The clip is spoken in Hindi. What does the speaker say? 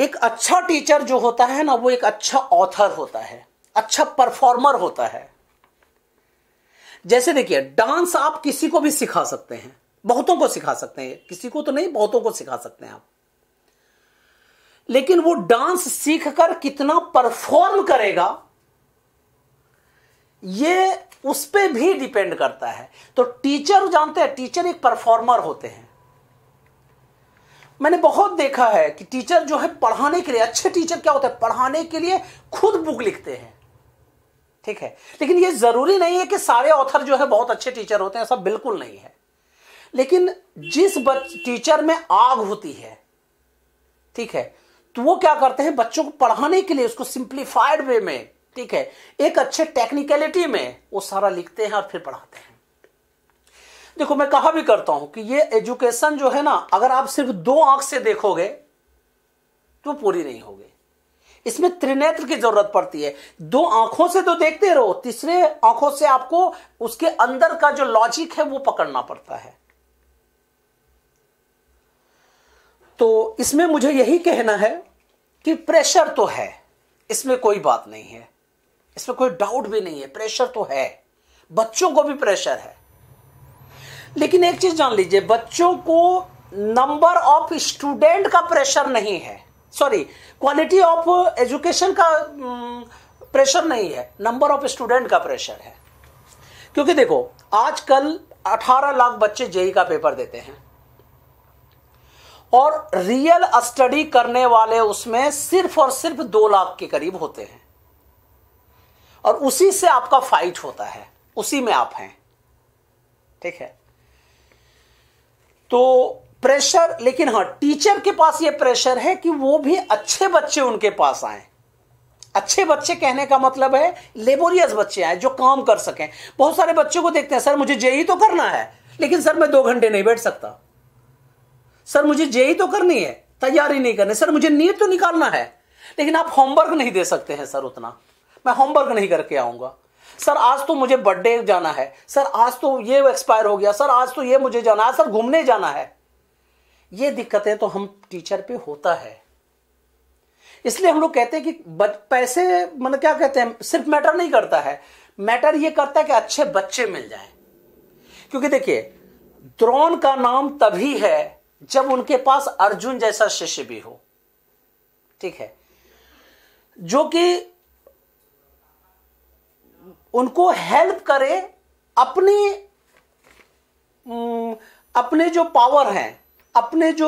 एक अच्छा टीचर जो होता है ना वो एक अच्छा ऑथर होता है अच्छा परफॉर्मर होता है जैसे देखिए डांस आप किसी को भी सिखा सकते हैं बहुतों को सिखा सकते हैं किसी को तो नहीं बहुतों को सिखा सकते हैं आप लेकिन वो डांस सीखकर कितना परफॉर्म करेगा ये उस पर भी डिपेंड करता है तो टीचर जानते हैं टीचर एक परफॉर्मर होते हैं मैंने बहुत देखा है कि टीचर जो है पढ़ाने के लिए अच्छे टीचर क्या होते हैं पढ़ाने के लिए खुद बुक लिखते हैं ठीक है लेकिन ये जरूरी नहीं है कि सारे ऑथर जो है बहुत अच्छे टीचर होते हैं ऐसा बिल्कुल नहीं है लेकिन जिस टीचर में आग होती है ठीक है तो वो क्या करते हैं बच्चों को पढ़ाने के लिए उसको सिंप्लीफाइड वे में ठीक है एक अच्छे टेक्निकलिटी में वो सारा लिखते हैं और फिर पढ़ाते हैं देखो मैं कहा भी करता हूं कि ये एजुकेशन जो है ना अगर आप सिर्फ दो आंख से देखोगे तो पूरी नहीं होगी इसमें त्रिनेत्र की जरूरत पड़ती है दो आंखों से तो देखते रहो तीसरे आंखों से आपको उसके अंदर का जो लॉजिक है वो पकड़ना पड़ता है तो इसमें मुझे यही कहना है कि प्रेशर तो है इसमें कोई बात नहीं है इसमें कोई डाउट भी नहीं है प्रेशर तो है बच्चों को भी प्रेशर है लेकिन एक चीज जान लीजिए बच्चों को नंबर ऑफ स्टूडेंट का प्रेशर नहीं है सॉरी क्वालिटी ऑफ एजुकेशन का प्रेशर mm, नहीं है नंबर ऑफ स्टूडेंट का प्रेशर है क्योंकि देखो आजकल 18 लाख बच्चे जेई का पेपर देते हैं और रियल स्टडी करने वाले उसमें सिर्फ और सिर्फ दो लाख के करीब होते हैं और उसी से आपका फाइट होता है उसी में आप हैं ठीक है तो प्रेशर लेकिन हाँ टीचर के पास ये प्रेशर है कि वो भी अच्छे बच्चे उनके पास आए अच्छे बच्चे कहने का मतलब है लेबोरियस बच्चे आए जो काम कर सकें बहुत सारे बच्चों को देखते हैं सर मुझे जेई तो करना है लेकिन सर मैं दो घंटे नहीं बैठ सकता सर मुझे जेई तो करनी है तैयारी नहीं करनी सर मुझे नीट तो निकालना है लेकिन आप होमवर्क नहीं दे सकते हैं सर उतना मैं होमवर्क नहीं करके आऊंगा सर आज तो मुझे बर्थडे जाना है सर आज तो ये एक्सपायर हो गया सर आज तो ये मुझे जाना है सर घूमने जाना है ये दिक्कतें तो हम टीचर पे होता है इसलिए हम लोग कहते हैं कि पैसे मतलब क्या कहते हैं सिर्फ मैटर नहीं करता है मैटर ये करता है कि अच्छे बच्चे मिल जाए क्योंकि देखिए द्रोण का नाम तभी है जब उनके पास अर्जुन जैसा शिष्य भी हो ठीक है जो कि उनको हेल्प करे अपने अपने जो पावर हैं अपने जो